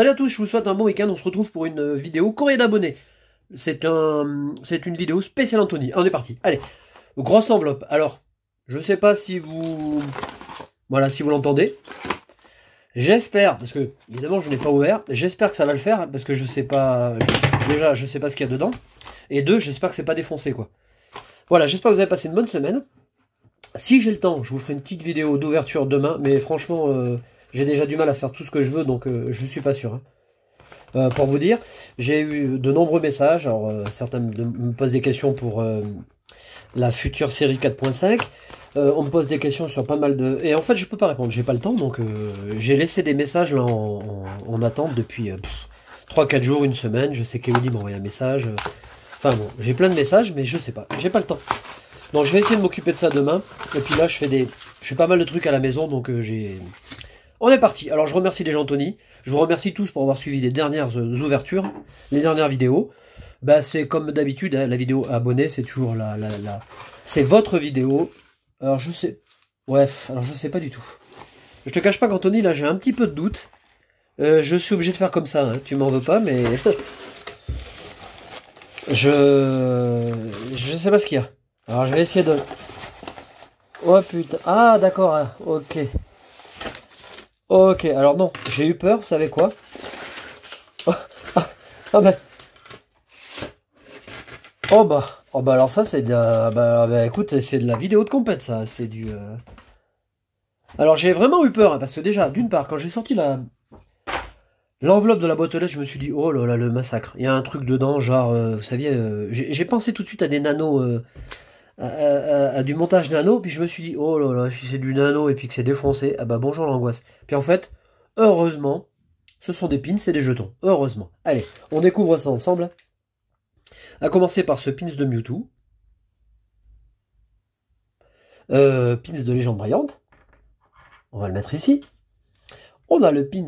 Allez à tous, je vous souhaite un bon week-end. On se retrouve pour une euh, vidéo courrier d'abonnés. C'est un, c'est une vidéo spéciale Anthony. On est parti. Allez, grosse enveloppe. Alors, je ne sais pas si vous, voilà, si vous l'entendez. J'espère, parce que évidemment je n'ai pas ouvert. J'espère que ça va le faire parce que je sais pas. Déjà, je ne sais pas ce qu'il y a dedans. Et deux, j'espère que c'est pas défoncé quoi. Voilà, j'espère que vous avez passé une bonne semaine. Si j'ai le temps, je vous ferai une petite vidéo d'ouverture demain. Mais franchement. Euh, j'ai déjà du mal à faire tout ce que je veux, donc je euh, je suis pas sûr. Hein. Euh, pour vous dire, j'ai eu de nombreux messages. Alors euh, certains me, posent des questions pour la future série 4.5. on me pose des questions sur pas mal de... Et en fait, je peux pas répondre, j'ai pas le temps, donc j'ai laissé des messages là en, attente depuis 3-4 jours, une semaine. Je sais qu'Eudi m'a envoyé un message. Enfin bon, j'ai plein de messages, mais je sais pas, j'ai pas le temps. Donc je vais essayer de m'occuper de ça demain. Et puis là, je fais des, je fais pas mal de trucs à la maison, donc j'ai, on est parti. Alors je remercie déjà Anthony. Je vous remercie tous pour avoir suivi les dernières euh, ouvertures, les dernières vidéos. Bah, c'est comme d'habitude, hein, la vidéo abonnée, c'est toujours la, c'est votre vidéo. Alors je sais, bref, alors je sais pas du tout. Je te cache pas qu'Anthony, là j'ai un petit peu de doute. Euh, je suis obligé de faire comme ça. Hein. Tu m'en veux pas, mais je je sais pas ce qu'il y a. Alors je vais essayer de. Oh putain. Ah d'accord. Hein. Ok. Ok, alors non, j'ai eu peur, vous savez quoi oh, ah, ah, bah. oh bah. Oh bah. alors ça c'est de la... Bah, ah, bah, écoute, c'est de la vidéo de compète ça, c'est du... Euh. Alors j'ai vraiment eu peur, hein, parce que déjà, d'une part, quand j'ai sorti la... L'enveloppe de la boîte aux lettres, je me suis dit, oh là là, le massacre. Il y a un truc dedans, genre, euh, vous saviez, euh, j'ai pensé tout de suite à des nanos à, du montage nano, puis je me suis dit, oh là là, si c'est du nano et puis que c'est défoncé, ah bah bonjour l'angoisse. Puis en fait, heureusement, ce sont des pins et des jetons. Heureusement. Allez, on découvre ça ensemble. À commencer par ce pins de Mewtwo. Euh, pins de légende brillante. On va le mettre ici. On a le pins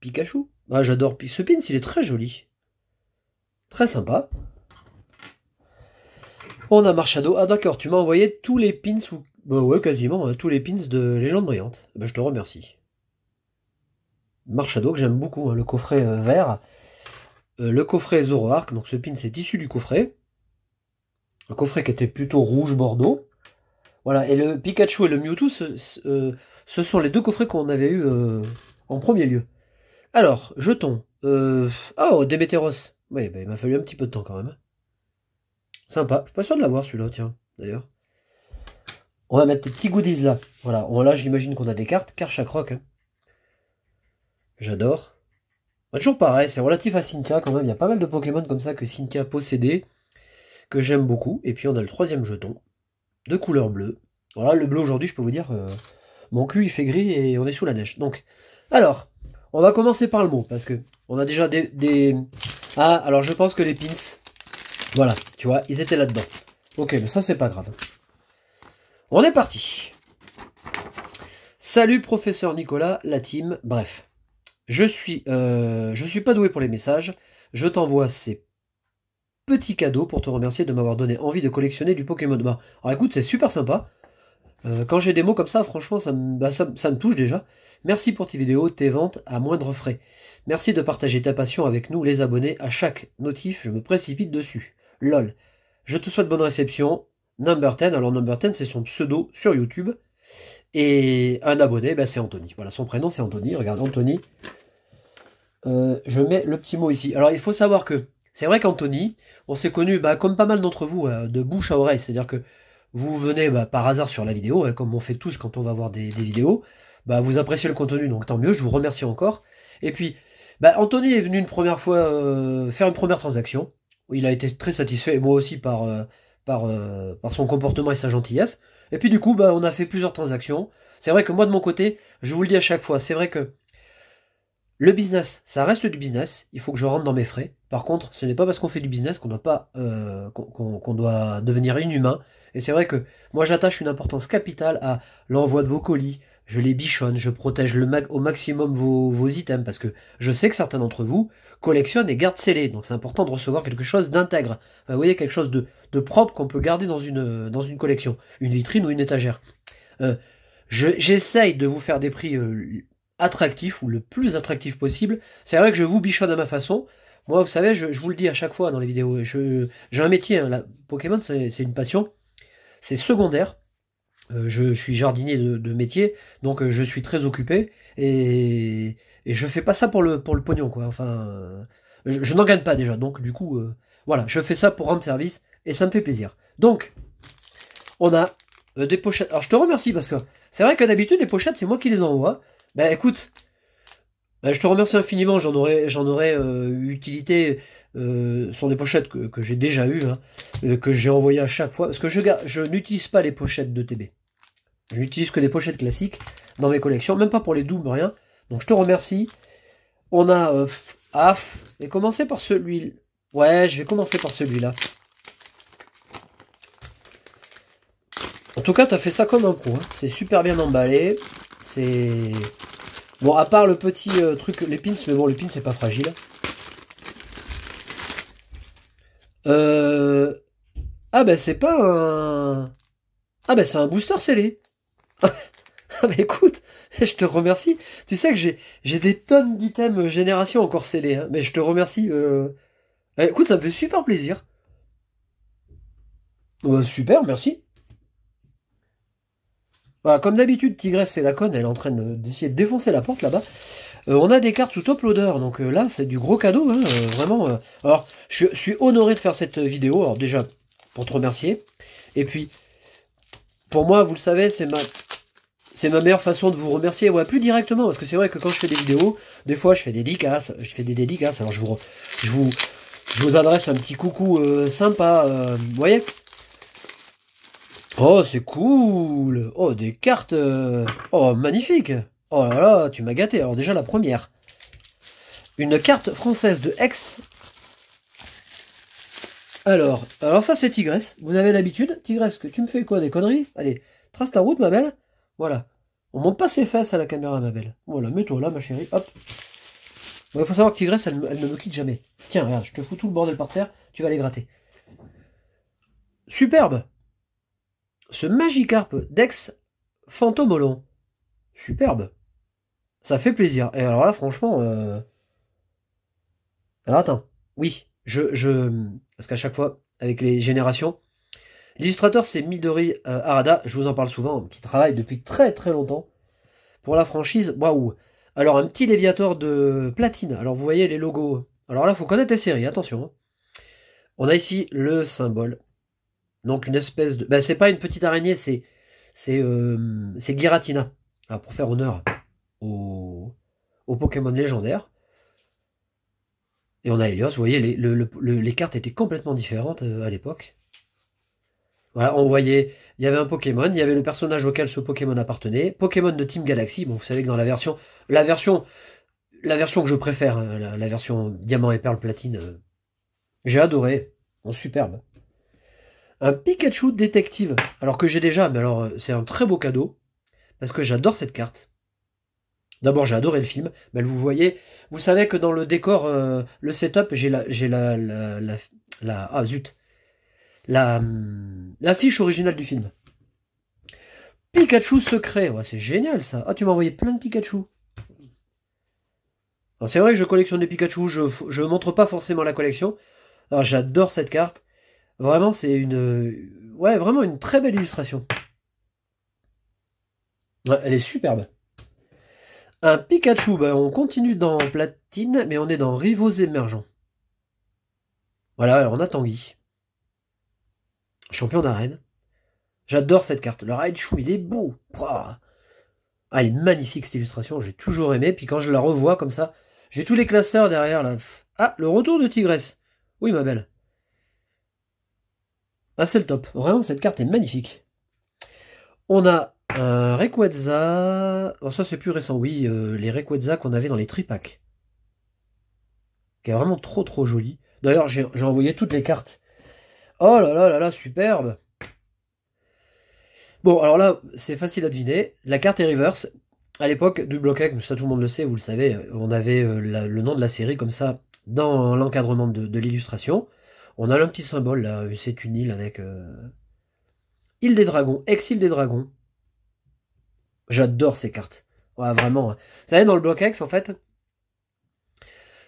Pikachu. Ah, J'adore ce pins, il est très joli. Très sympa. On a Marchado. Ah d'accord, tu m'as envoyé tous les pins ou bah ouais, quasiment hein, tous les pins de Légende brillante. Bah, je te remercie. Marchado que j'aime beaucoup, hein, le coffret euh, vert, euh, le coffret Zoroark. Donc ce pin c'est issu du coffret. Le coffret qui était plutôt rouge bordeaux. Voilà, et le Pikachu et le Mewtwo, ce, euh, sont les deux coffrets qu'on avait eu en premier lieu. Alors, jetons. oh, Demeteros. Oui, ben, il m'a fallu un petit peu de temps quand même. Sympa. Je suis pas sûr de l'avoir celui-là, tiens, d'ailleurs. On va mettre des petits goodies là. Voilà, j'imagine qu'on a des cartes. Car chaque rock. Hein. J'adore. Bah, toujours pareil, c'est relatif à Cynthia quand même. Il y a pas mal de Pokémon comme ça que Cynthia possédait, que j'aime beaucoup. Et puis on a le troisième jeton, de couleur bleue. Voilà, le bleu aujourd'hui, je peux vous dire, euh, mon cul il fait gris et on est sous la neige. Donc, alors, on va commencer par le mot, parce que on a déjà des... des... Ah, alors je pense que les pins, voilà, tu vois, ils étaient là-dedans. Ok, mais ça, c'est pas grave. On est parti. Salut, professeur Nicolas, la team, bref. Je suis, euh, je suis pas doué pour les messages. Je t'envoie ces petits cadeaux pour te remercier de m'avoir donné envie de collectionner du Pokémon. Bah, alors écoute, c'est super sympa. Euh, quand j'ai des mots comme ça, franchement, ça me, bah, ça, ça me touche déjà. Merci pour tes vidéos, tes ventes à moindre frais. Merci de partager ta passion avec nous, les abonnés. À chaque notif, je me précipite dessus lol. Je te souhaite bonne réception. Number 10, alors Number 10 c'est son pseudo sur YouTube. Et un abonné, ben, c'est Anthony. Voilà, son prénom c'est Anthony. Regarde, Anthony. Euh, je mets le petit mot ici. Alors il faut savoir que c'est vrai qu'Anthony, on s'est connu, ben, comme pas mal d'entre vous, euh, de bouche à oreille. C'est-à-dire que vous venez ben, par hasard sur la vidéo, et hein, comme on fait tous quand on va voir des, vidéos. Bah, vous appréciez le contenu, donc tant mieux, je vous remercie encore. Et puis, Anthony est venu une première fois euh, faire une première transaction il a été très satisfait, moi aussi par, euh, par, euh, par son comportement et sa gentillesse. Et puis du coup, bah, on a fait plusieurs transactions. C'est vrai que moi de mon côté, je vous le dis à chaque fois, c'est vrai que le business, ça reste du business, il faut que je rentre dans mes frais. Par contre, ce n'est pas parce qu'on fait du business qu'on doit pas euh, qu'on doit devenir inhumain. Et c'est vrai que moi j'attache une importance capitale à l'envoi de vos colis, je les bichonne, je protège le au maximum vos, items, parce que je sais que certains d'entre vous collectionnent et gardent scellés, donc c'est important de recevoir quelque chose d'intègre. vous voyez, quelque chose de, de propre qu'on peut garder dans une, euh, dans une collection, une vitrine ou une étagère. Euh, J'essaye de vous faire des prix euh, attractifs, ou le plus attractif possible. C'est vrai que je vous bichonne à ma façon, moi, vous savez, je, vous le dis à chaque fois dans les vidéos, j'ai un métier, hein. la, Pokémon, c'est une passion, c'est secondaire, euh, je, suis jardinier de, métier, donc euh, je suis très occupé et, et, je fais pas ça pour le, pour le pognon, quoi. Enfin, euh, je, n'en gagne pas déjà, donc du coup, voilà, je fais ça pour rendre service et ça me fait plaisir. Donc, on a des pochettes. Alors, je te remercie parce que c'est vrai que d'habitude, les pochettes, c'est moi qui les envoie. Ben écoute, bah, je te remercie infiniment, j'en aurais, j'en aurais euh, utilité. Euh, des pochettes que, j'ai déjà eues, hein, euh, que j'ai envoyées à chaque fois, parce que je, je n'utilise pas les pochettes de TB. Je n'utilise que des pochettes classiques dans mes collections, même pas pour les doubles, rien. Donc je te remercie. On a AF, euh, et ah, commencer par celui... là Ouais, je vais commencer par celui-là. En tout cas, t'as fait ça comme un pro. Hein. C'est super bien emballé. C'est... Bon, à part le petit euh, truc, les pins, mais bon, les pins, c'est pas fragile. Euh... Ah ben, c'est pas un... Ah ben, c'est un booster scellé. ah ben, écoute, je te remercie. Tu sais que j'ai des tonnes d'items génération encore scellés, hein, mais je te remercie. Euh... Eh, écoute, ça me fait super plaisir. Bah, super, merci. Voilà, bah, comme d'habitude, Tigresse fait la conne, elle est en train d'essayer de défoncer la porte là-bas. Euh, on a des cartes sous top loader, donc euh, là c'est du gros cadeau, hein, euh, vraiment. Alors, je, suis honoré de faire cette vidéo, alors déjà, pour te remercier. Et puis, pour moi, vous le savez, c'est ma... C'est ma meilleure façon de vous remercier, ouais, plus directement, parce que c'est vrai que quand je fais des vidéos, des fois je fais des dédicaces, je fais des dédicaces, alors je vous, je vous, je vous adresse un petit coucou sympa, vous voyez Oh, c'est cool Oh, des cartes euh, Oh, magnifique Oh là là, tu m'as gâté. Alors déjà la première. Une carte française de X. Alors, alors ça c'est Tigresse. Vous avez l'habitude Tigresse, que tu me fais quoi des conneries Allez, trace ta route ma belle. Voilà. On monte pas ses fesses à la caméra ma belle. Voilà, mets-toi là ma chérie. Hop. Il faut savoir que Tigresse, elle, elle ne me quitte jamais. Tiens, regarde, je te fous tout le bordel par terre. Tu vas les gratter. Superbe ce Magikarp d'ex Fantomolon. Superbe. Ça fait plaisir. Et alors là, franchement. Euh, alors attends. Oui, je. je... Parce qu'à chaque fois, avec les générations. L'illustrateur, c'est Midori euh, Arada, je vous en parle souvent, qui travaille depuis très très longtemps pour la franchise. Waouh Alors, un petit Léviator de platine. Alors, vous voyez les logos. Alors là, il faut connaître les séries, attention. Hein. On a ici le symbole donc une espèce de... Ben, c'est pas une petite araignée, c'est c'est euh, Giratina. Ah, pour faire honneur au, au Pokémon légendaire. Et on a Helios, vous voyez, les, les cartes étaient complètement différentes euh, à l'époque. Voilà, on voyait, il y avait un Pokémon, il y avait le personnage auquel ce Pokémon appartenait, Pokémon de Team Galaxy, bon vous savez que dans la version, la version, la version que je préfère, hein, la, version diamant et perle platine, euh, j'ai adoré, en superbe un Pikachu détective. Alors que j'ai déjà, mais alors euh, c'est un très beau cadeau, parce que j'adore cette carte. D'abord, j'ai adoré le film, mais vous voyez, vous savez que dans le décor, euh, le setup, j'ai la, j'ai la, la, la, ah zut, la, hum, la fiche originale du film. Pikachu secret, ouais, c'est génial ça. Ah, tu m'as envoyé plein de Pikachu. Alors C'est vrai que je collectionne des Pikachu, je ne montre pas forcément la collection. Alors j'adore cette carte. Vraiment, c'est une, ouais, vraiment une très belle illustration. elle est superbe. Un Pikachu, bah, on continue dans Platine, mais on est dans Rivaux émergents. Voilà, on a Tanguy. Champion d'arène. J'adore cette carte. Le Raichu, il est beau. Ah, il est magnifique cette illustration, j'ai toujours aimé. Puis quand je la revois comme ça, j'ai tous les classeurs derrière là. Ah, le retour de Tigresse. Oui, ma belle. Ah, c'est le top. Vraiment, cette carte est magnifique. On a un Rayquaza. Oh, ça, c'est plus récent. Oui, euh, les Rayquaza qu'on avait dans les tripacks. Qui est vraiment trop, trop joli. D'ailleurs, j'ai envoyé toutes les cartes. Oh là là là là, superbe. Bon, alors là, c'est facile à deviner. La carte est reverse. À l'époque, du comme ça tout le monde le sait, vous le savez, on avait euh, le nom de la série comme ça dans l'encadrement de l'illustration. On a un petit symbole là, c'est une île avec. Euh, île des dragons, ex-île des dragons. J'adore ces cartes. Ouais, vraiment. Hein. Vous est, dans le bloc X, en fait,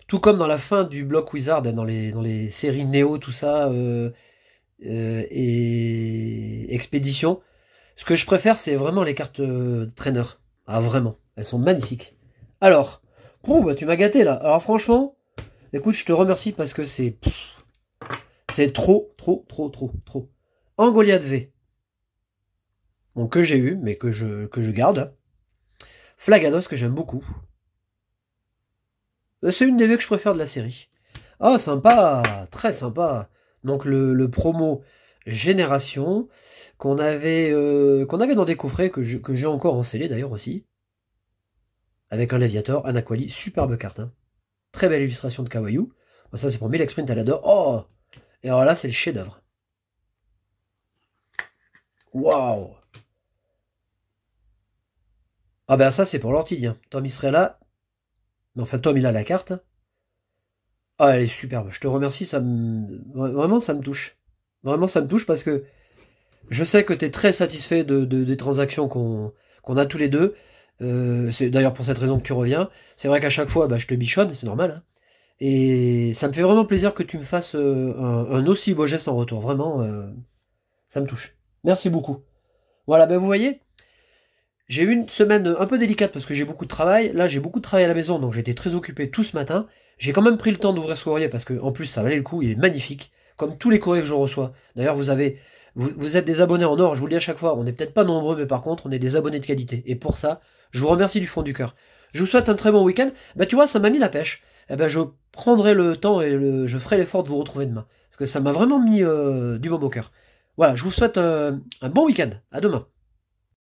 tout comme dans la fin du bloc Wizard, dans les, dans les séries Néo, tout ça, euh, euh, et Expédition, ce que je préfère, c'est vraiment les cartes traîneurs. Ah, vraiment. Elles sont magnifiques. Alors, bon, bah, tu m'as gâté là. Alors, franchement, écoute, je te remercie parce que c'est. C'est trop, trop, trop, trop, trop. angolia de V. Bon, que j'ai eu, mais que je, que je garde. Flagados, que j'aime beaucoup. Euh, c'est une des vues que je préfère de la série. Ah, sympa, très sympa. Donc le, le promo Génération qu'on avait, euh, qu'on avait dans des coffrets que j'ai encore en scellé d'ailleurs aussi. Avec un Léviator, un Aquali, superbe carte. Hein. Très belle illustration de Kawaii. Bah, ça c'est pour mille exprint à de Oh et alors là, c'est le chef-d'œuvre. Waouh Ah ben ça, c'est pour l'ortidien. Hein. Tom, il serait là. Mais enfin, Tom, il a la carte. Ah, elle est superbe. Je te remercie. Ça Vraiment, ça me touche. Vraiment, ça me touche parce que je sais que tu es très satisfait de, des transactions qu'on a tous les deux. Euh, c'est d'ailleurs pour cette raison que tu reviens. C'est vrai qu'à chaque fois, bah, je te bichonne, c'est normal. Hein. Et ça me fait vraiment plaisir que tu me fasses euh, un, aussi beau geste en retour. Vraiment, euh, ça me touche. Merci beaucoup. Voilà, ben vous voyez, j'ai eu une semaine un peu délicate parce que j'ai beaucoup de travail. Là, j'ai beaucoup de travail à la maison, donc j'étais très occupé tout ce matin. J'ai quand même pris le temps d'ouvrir ce courrier parce que, en plus, ça valait le coup. Il est magnifique, comme tous les courriers que je reçois. D'ailleurs, vous avez, vous, êtes des abonnés en or. Je vous le dis à chaque fois. On n'est peut-être pas nombreux, mais par contre, on est des abonnés de qualité. Et pour ça, je vous remercie du fond du cœur. Je vous souhaite un très bon week-end. Bah, tu vois, ça m'a mis la pêche eh ben je prendrai le temps et je ferai l'effort de vous retrouver demain. Parce que ça m'a vraiment mis euh, du bon au cœur. Voilà, je vous souhaite un, euh, un bon week-end. À demain.